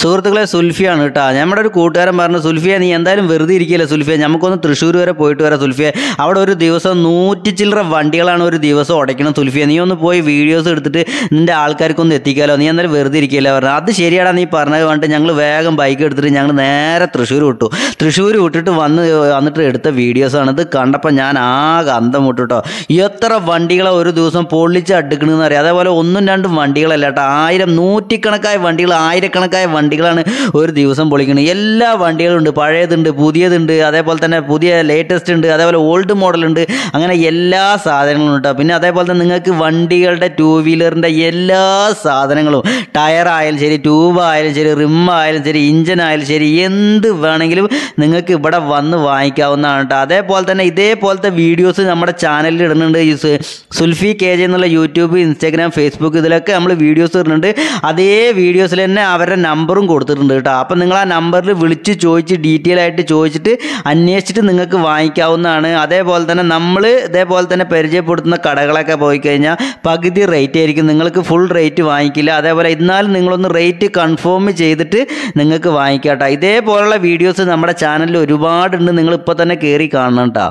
സുഹൃത്തുക്കളെ സുൽഫിയാണ് കേട്ടോ നമ്മുടെ ഒരു കൂട്ടുകാരൻ പറഞ്ഞു സുൽഫിയ നീ എന്തായാലും വെറുതെ ഇരിക്കില്ല സുൽഫിയ നമുക്കൊന്ന് തൃശ്ശൂർ വരെ പോയിട്ട് വരാം സുൽഫിയ അവിടെ ഒരു ദിവസം നൂറ്റി ചില്ലറ വണ്ടികളാണ് ഒരു ദിവസം ഉടയ്ക്കണം സുൽഫിയ നീ ഒന്ന് പോയി വീഡിയോസ് എടുത്തിട്ട് നിൻ്റെ ആൾക്കാർക്കൊന്ന് എത്തിക്കാമല്ലോ നീ എന്തായാലും വെറുതെ ഇരിക്കില്ല പറഞ്ഞു അത് ശരിയാടാ നീ പറഞ്ഞത് പറഞ്ഞിട്ട് ഞങ്ങൾ വേഗം ബൈക്ക് എടുത്തിട്ട് ഞങ്ങൾ നേരെ തൃശ്ശൂർ വിട്ടു തൃശ്ശൂർ വിട്ടിട്ട് വന്ന് വന്നിട്ട് എടുത്ത വീഡിയോസാണ് ഇത് കണ്ടപ്പോൾ ഞാൻ ആകെ അന്തം വിട്ടുട്ടോ എത്ര വണ്ടികളെ ഒരു ദിവസം പൊള്ളിച്ച് അടുക്കണമെന്ന് അറിയാം അതേപോലെ ഒന്നും രണ്ടും വണ്ടികളല്ല കേട്ടോ ആയിരം നൂറ്റിക്കണക്കായ വണ്ടികൾ ആയിരക്കണക്കായ വണ്ടി വണ്ടികളാണ് ഒരു ദിവസം പൊളിക്കുന്നത് എല്ലാ വണ്ടികളും ഉണ്ട് പഴയതുണ്ട് പുതിയതുണ്ട് അതേപോലെ തന്നെ പുതിയ ലേറ്റസ്റ്റ് ഉണ്ട് അതേപോലെ ഓൾഡ് മോഡലുണ്ട് അങ്ങനെ എല്ലാ സാധനങ്ങളും ഉണ്ട് പിന്നെ അതേപോലെ തന്നെ നിങ്ങൾക്ക് വണ്ടികളുടെ ടൂ വീലറിൻ്റെ എല്ലാ സാധനങ്ങളും ടയർ ആയാലും ശരി ട്യൂബ് ആയാലും ശരി റിം ആയാലും ശരി ഇഞ്ചൻ ആയാലും ശരി എന്ത് വേണമെങ്കിലും നിങ്ങൾക്ക് ഇവിടെ വന്ന് വാങ്ങിക്കാവുന്നതാണ് കേട്ടോ അതേപോലെ തന്നെ ഇതേപോലത്തെ വീഡിയോസ് നമ്മുടെ ചാനലിൽ ഇടുന്നുണ്ട് സുൽഫി കെ ജെ എന്നുള്ള യൂട്യൂബ് ഇൻസ്റ്റാഗ്രാം ഫേസ്ബുക്ക് ഇതിലൊക്കെ നമ്മൾ വീഡിയോസ് ഇടുന്നുണ്ട് അതേ വീഡിയോസിൽ തന്നെ അവരുടെ നമ്പർ നമ്പറും കൊടുത്തിട്ടുണ്ട് കേട്ടോ അപ്പം നിങ്ങൾ ആ നമ്പറിൽ വിളിച്ച് ചോദിച്ച് ഡീറ്റെയിൽ ആയിട്ട് ചോദിച്ചിട്ട് അന്വേഷിച്ചിട്ട് നിങ്ങൾക്ക് വാങ്ങിക്കാവുന്നതാണ് അതേപോലെ തന്നെ നമ്മൾ ഇതേപോലെ തന്നെ പരിചയപ്പെടുത്തുന്ന കടകളൊക്കെ പോയി കഴിഞ്ഞാൽ പകുതി റേറ്റ് ആയിരിക്കും നിങ്ങൾക്ക് ഫുൾ റേറ്റ് വാങ്ങിക്കില്ല അതേപോലെ ഇന്നാലും നിങ്ങളൊന്ന് റേറ്റ് കൺഫേം ചെയ്തിട്ട് നിങ്ങൾക്ക് വാങ്ങിക്കാം കേട്ടോ ഇതേപോലുള്ള വീഡിയോസ് നമ്മുടെ ചാനലിൽ ഒരുപാടുണ്ട് നിങ്ങൾ ഇപ്പോൾ തന്നെ കയറി കാണണം കേട്ടോ